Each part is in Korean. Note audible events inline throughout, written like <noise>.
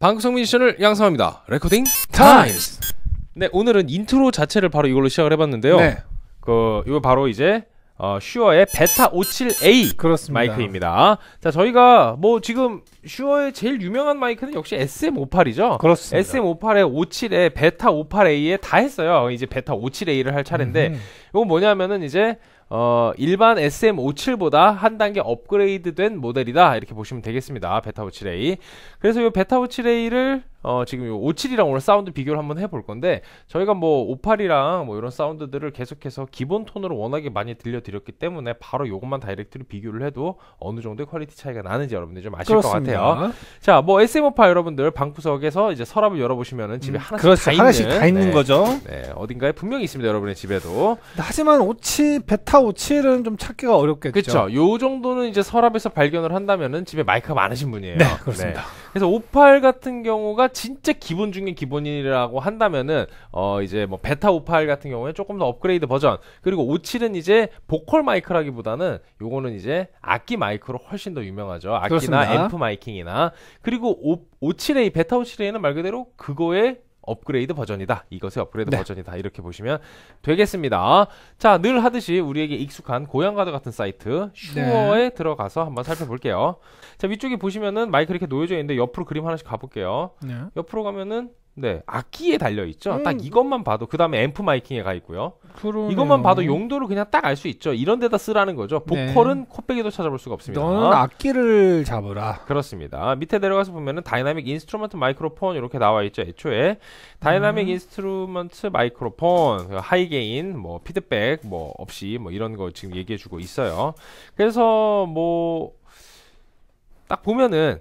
방송 미션을 양성합니다. 레코딩 타임스. 네, 오늘은 인트로 자체를 바로 이걸로 시작을 해봤는데요. 네. 그 이거 바로 이제 어, 슈어의 베타 57A 그렇습니다. 마이크입니다. 자, 저희가 뭐 지금 슈어의 제일 유명한 마이크는 역시 SM58이죠. 그렇습니다. SM58에 57에 베타 58A에 다 했어요. 이제 베타 57A를 할 차례인데 음. 이건 뭐냐면은 이제 어, 일반 SM57보다 한 단계 업그레이드된 모델이다 이렇게 보시면 되겠습니다 베타 57A 그래서 이 베타 57A를 어, 지금 이 57이랑 오늘 사운드 비교를 한번 해볼 건데 저희가 뭐 58이랑 뭐 이런 사운드들을 계속해서 기본 톤으로 워낙에 많이 들려드렸기 때문에 바로 이것만 다이렉트로 비교를 해도 어느 정도의 퀄리티 차이가 나는지 여러분들 좀 아실 그렇습니다. 것 같아요. 자, 뭐 SM58 여러분들 방구석에서 이제 서랍을 열어보시면은 집에 음, 하나씩, 그렇죠. 다 하나씩 다 있는, 다 있는 네, 거죠. 네, 어딘가에 분명히 있습니다, 여러분의 집에도. 하지만 57 베타 57은 좀 찾기가 어렵겠죠. 그렇죠. 요 정도는 이제 서랍에서 발견을 한다면은 집에 마이크가 많으신 분이에요. 네, 그렇습니다. 네. 그래서 58 같은 경우가 진짜 기본 중에 기본이라고 한다면은 어 이제 뭐 베타 58 같은 경우에 조금 더 업그레이드 버전 그리고 57은 이제 보컬 마이크라기보다는 요거는 이제 악기 마이크로 훨씬 더 유명하죠. 악기나 그렇습니다. 앰프 마이킹이나 그리고 5, 57A 베타 57A는 말 그대로 그거에 업그레이드 버전이다. 이것의 업그레이드 네. 버전이다. 이렇게 보시면 되겠습니다. 자, 늘 하듯이 우리에게 익숙한 고양가드 같은 사이트 슈어에 네. 들어가서 한번 살펴볼게요. 자, 위쪽에 보시면은 마이크 이렇게 놓여져 있는데 옆으로 그림 하나씩 가볼게요. 네. 옆으로 가면은 네, 악기에 달려 있죠. 음. 딱 이것만 봐도 그 다음에 앰프 마이킹에 가 있고요. 그러네요. 이것만 봐도 용도를 그냥 딱 알 수 있죠. 이런 데다 쓰라는 거죠. 네. 보컬은 네. 코빼기도 찾아볼 수가 없습니다. 너는 악기를 잡으라. 그렇습니다. 밑에 내려가서 보면은 다이나믹 인스트루먼트 마이크로폰 이렇게 나와 있죠. 애초에 다이나믹 음. 인스트루먼트 마이크로폰, 그 하이게인, 뭐 피드백 뭐 없이 뭐 이런 거 지금 얘기해주고 있어요. 그래서 뭐 딱 보면은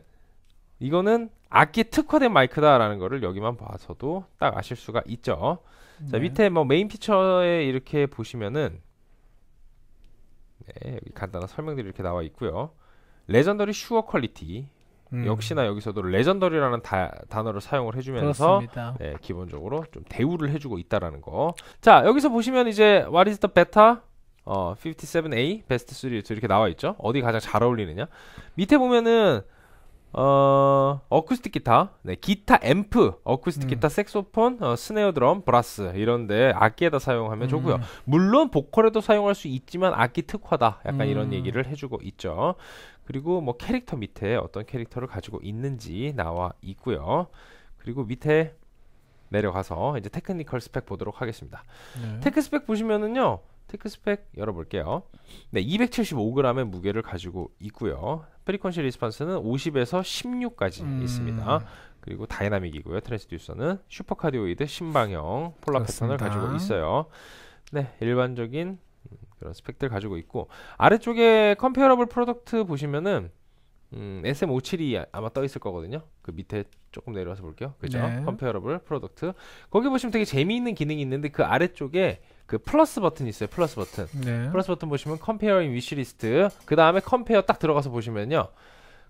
이거는 악기 특화된 마이크다라는 거를 여기만 봐서도 딱 아실 수가 있죠. 네. 자, 밑에 뭐 메인 피처에 이렇게 보시면은 네, 여기 간단한 설명들이 이렇게 나와 있고요. 레전더리 슈어 퀄리티 음. 역시나 여기서도 레전더리라는 다, 단어를 사용을 해주면서 네, 기본적으로 좀 대우를 해주고 있다라는 거. 자 여기서 보시면 이제 What is the beta? 어, 57A 베스트 3 이렇게 나와 있죠. 어디 가장 잘 어울리느냐? 밑에 보면은 어, 어쿠스틱 기타, 네, 기타 앰프, 어쿠스틱 음. 기타, 색소폰, 어, 스네어 드럼, 브라스 이런데 악기에다 사용하면 음. 좋고요. 물론 보컬에도 사용할 수 있지만 악기 특화다. 약간 음. 이런 얘기를 해주고 있죠. 그리고 뭐 캐릭터 밑에 어떤 캐릭터를 가지고 있는지 나와 있고요. 그리고 밑에 내려가서 이제 테크니컬 스펙 보도록 하겠습니다. 네. 테크 스펙 보시면은요. 테크 스펙 열어볼게요. 네, 275g의 무게를 가지고 있고요. 프리퀀시 리스판스는 50에서 16까지 음. 있습니다. 그리고 다이나믹이고요. 트랜스듀서는 슈퍼카디오이드 신방형 폴라 그 패턴을 가지고 있어요. 네, 일반적인 그런 스펙들 가지고 있고 아래쪽에 컴페어러블 프로덕트 보시면은 음, SM572 아마 떠 있을 거거든요. 그 밑에 조금 내려와서 볼게요. 그죠? 네. 컴페어러블 프로덕트. 거기 보시면 되게 재미있는 기능이 있는데 그 아래쪽에 그 플러스 버튼이 있어요. 플러스 버튼. 네. 플러스 버튼 보시면 컴페어 인 위시리스트. 그 다음에 컴페어 딱 들어가서 보시면요.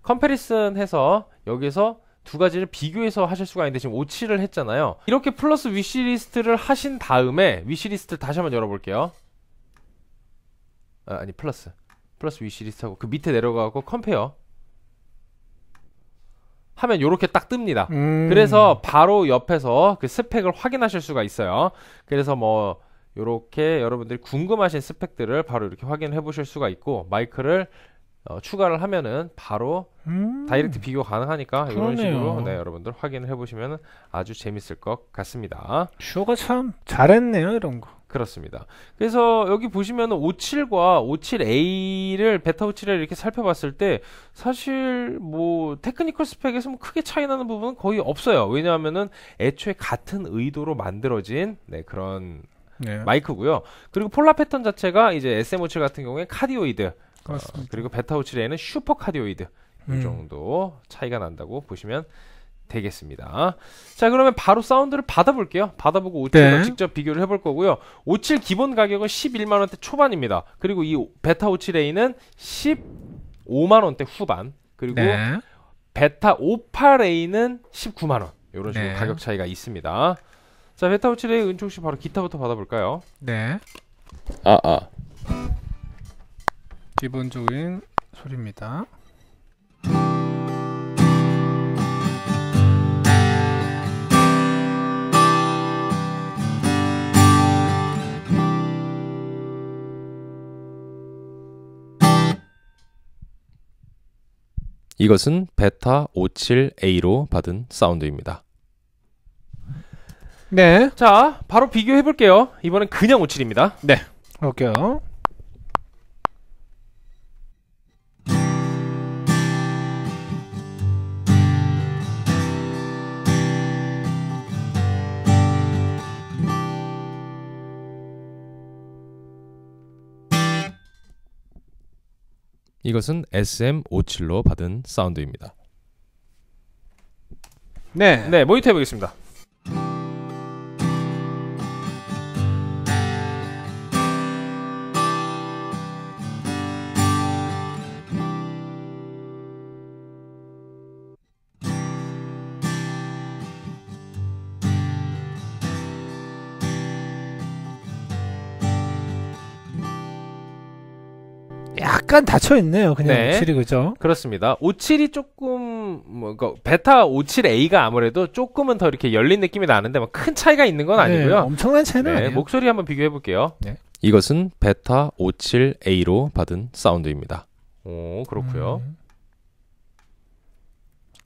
컴페리슨 해서 여기서 두 가지를 비교해서 하실 수가 있는데 지금 오치을 했잖아요. 이렇게 플러스 위시리스트를 하신 다음에 위시리스트를 다시 한번 열어볼게요. 아, 니 플러스. 플러스 위시리스트하고 그 밑에 내려가고 컴페어 하면 이렇게 딱 뜹니다. 음. 그래서 바로 옆에서 그 스펙을 확인하실 수가 있어요. 그래서 뭐 이렇게 여러분들이 궁금하신 스펙들을 바로 이렇게 확인해 보실 수가 있고 마이크를 어, 추가를 하면은 바로 음 다이렉트 비교 가능하니까 그러네요. 이런 식으로 네, 여러분들 확인을 해보시면 아주 재밌을 것 같습니다. 슈가 참 잘했네요 이런 거. 그렇습니다. 그래서 여기 보시면 57과 57A를 베타 57을 이렇게 살펴봤을 때 사실 뭐 테크니컬 스펙에서 뭐 크게 차이나는 부분은 거의 없어요. 왜냐하면은 애초에 같은 의도로 만들어진 네, 그런 네. 마이크고요. 그리고 폴라 패턴 자체가 이제 SM57 같은 경우에 카디오이드 어, 그리고 베타57에는 슈퍼 카디오이드 음. 이 정도 차이가 난다고 보시면 되겠습니다. 자, 그러면 바로 사운드를 받아볼게요. 받아보고 57과 네. 직접 비교를 해볼 거고요. 57 기본 가격은 11만원대 초반입니다. 그리고 이 베타 57A는 15만원대 후반. 그리고 네. 베타 58A는 19만원. 이런 식으로 네. 가격 차이가 있습니다. 자베타우치레 은총씨 바로 기타부터 받아볼까요? 네. 아, 아. 기본적인 소리입니다. 이것은 베타 57A로 받은 사운드입니다. 네. 자, 바로 비교해 볼게요. 이번엔 그냥 57입니다. 네. 볼게요. 이것은 SM57로 받은 사운드입니다. 네. 네, 모니터 해보겠습니다. 약간 닫혀 있네요. 그냥 네. 57이 그죠? 그렇습니다. 57이 조금 뭐그 베타 57A가 아무래도 조금은 더 이렇게 열린 느낌이 나는데 막큰 뭐 차이가 있는 건 네, 아니고요. 네, 엄청난 차이는 네, 아니에요. 목소리 한번 비교해 볼게요. 네. 이것은 베타 57A로 받은 사운드입니다. 오, 그렇고요. 음.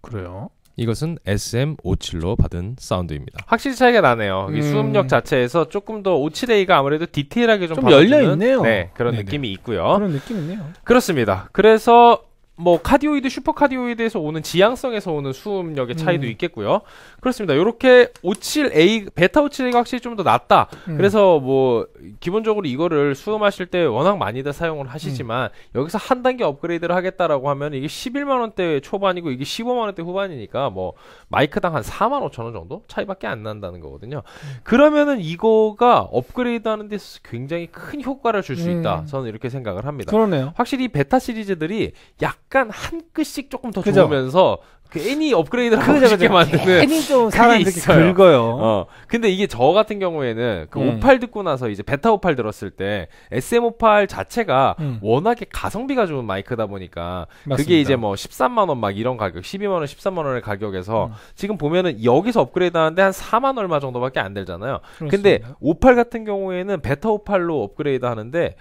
그래요. 이것은 SM57로 받은 사운드입니다. 확실히 차이가 나네요. 음. 이 수음력 자체에서 조금 더 57A가 아무래도 디테일하게 좀, 좀 열려 있네요. 네, 그런 네네. 느낌이 있고요. 그런 느낌 있네요. 그렇습니다. 그래서 뭐 카디오이드 슈퍼카디오이드에서 오는 지향성에서 오는 수음력의 음. 차이도 음. 있겠고요. 그렇습니다. 요렇게 57A 베타 57A가 확실히 좀 더 낫다. 음. 그래서 뭐 기본적으로 이거를 수음하실 때 워낙 많이들 사용을 하시지만 음. 여기서 한 단계 업그레이드를 하겠다라고 하면 이게 11만 원대 초반이고 이게 15만 원대 후반이니까 뭐 마이크당 한 4만 5천 원 정도 차이밖에 안 난다는 거거든요. 음. 그러면은 이거가 업그레이드 하는 데 굉장히 큰 효과를 줄수 네. 있다. 저는 이렇게 생각을 합니다. 그러네요. 확실히 베타 시리즈들이 약 약간 한 끗씩 조금 더 그죠? 좋으면서 그 애니 업그레이드를 하고 그죠, 싶게 만드는 괜히 좀 사람 이렇있어 긁어요. 어. 근데 이게 저 같은 경우에는 그 음. 58 듣고 나서 이제 베타 오팔 들었을 때 s m 오팔 자체가 음. 워낙에 가성비가 좋은 마이크다 보니까 맞습니다. 그게 이제 뭐 13만 원 막 이런 가격, 12만 원, 13만 원의 가격에서 음. 지금 보면은 여기서 업그레이드 하는데 한 4만 얼마 정도밖에 안 되잖아요. 그렇습니다. 근데 오팔 같은 경우에는 베타 오팔로 업그레이드 하는데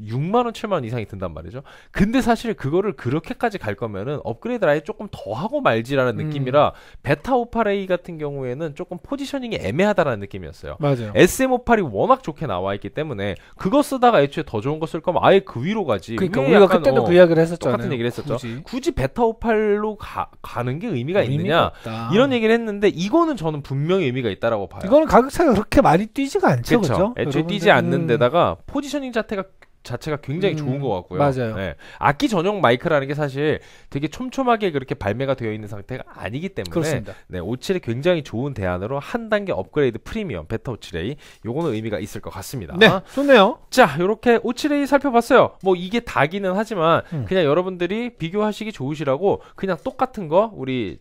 6만 원, 7만 원 이상이 든단 말이죠. 근데 사실 그거를 그렇게까지 갈 거면은 업그레이드 라인 조금 더 하고 말지라는 음. 느낌이라 베타 오팔 a 같은 경우에는 조금 포지셔닝이 애매하다라는 느낌이었어요. 맞아요. SM 오팔이 워낙 좋게 나와 있기 때문에 그거 쓰다가 애초에 더 좋은 거 쓸 거면 아예 그 위로 가지. 그니까 우리가 그때도 어, 그 이야기를 했었잖아요. 같은 얘기를 했었죠. 굳이, 굳이 베타 오팔로 가, 가는 게 의미가 있느냐 의미가 이런 얘기를 했는데 이거는 저는 분명히 의미가 있다라고 봐요. 이거는 가격 차가 그렇게 많이 뛰지가 않죠. 그렇죠. 애초에 여러분들... 뛰지 않는데다가 포지셔닝 자체가 자체가 굉장히 음, 좋은 것 같고요. 맞아요. 네. 악기 전용 마이크라는 게 사실 되게 촘촘하게 그렇게 발매가 되어 있는 상태가 아니기 때문에 그렇습니다. 네, 57이 굉장히 좋은 대안으로 한 단계 업그레이드 프리미엄 베타 칠7이 요거는 의미가 있을 것 같습니다. 네, 좋네요. 자, 이렇게 칠7이 살펴봤어요. 뭐 이게 다기는 하지만 음. 그냥 여러분들이 비교하시기 좋으시라고 그냥 똑같은 거 우리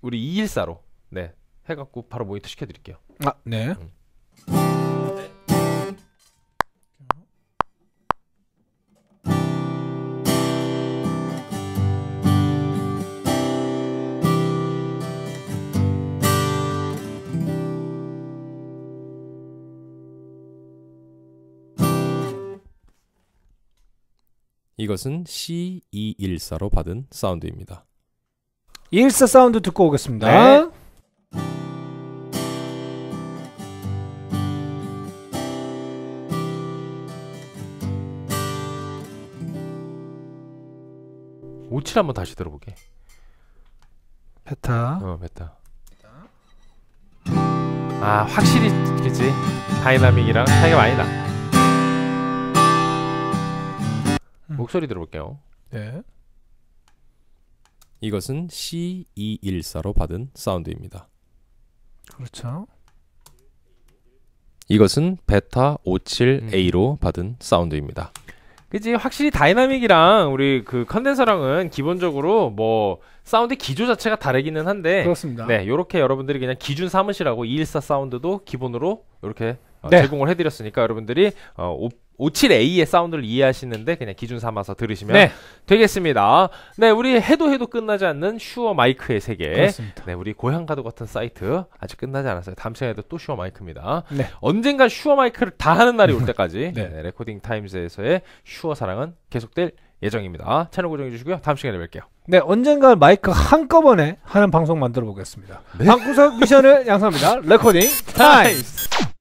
우리 214로 네 해갖고 바로 모니터 시켜드릴게요. 아, 네. 음. 이것은 C214로 e 받은 사운드입니다. 214 사운드 듣고 오겠습니다. 네. 오칠 한번 다시 들어보게. 베타. 어, 베타. 아, 확실히 그지 다이나믹이랑 차이가 많이 나. 음. 목소리 들어볼게요. 네. 이것은 C214로 e 받은 사운드입니다. 그렇죠. 이것은 베타 57A로 음. 받은 사운드입니다. 그지 확실히 다이나믹이랑 우리 그 컨덴서랑은 기본적으로 뭐 사운드 기조 자체가 다르기는 한데 그렇습니다. 네, 요렇게 여러분들이 그냥 기준 삼으시라고 214 사운드도 기본으로 이렇게 어, 네. 제공을 해드렸으니까 여러분들이 어, 57A의 사운드를 이해하시는데 그냥 기준 삼아서 들으시면 네. 되겠습니다. 네, 우리 해도 해도 끝나지 않는 슈어 마이크의 세계. 그렇습니다. 네, 우리 고향가도 같은 사이트 아직 끝나지 않았어요. 다음 시간에도 또 슈어 마이크입니다. 네. 언젠간 슈어 마이크를 다 하는 날이 올 <laughs> 때까지 네. 네, 레코딩 타임즈에서의 슈어 사랑은 계속될 예정입니다. 채널 고정해 주시고요. 다음 시간에 뵐게요. 네, 언젠가 마이크 한꺼번에 하는 방송 만들어 보겠습니다. 네? 방구석 미션을 양성합니다. 레코딩 <laughs> 타임즈.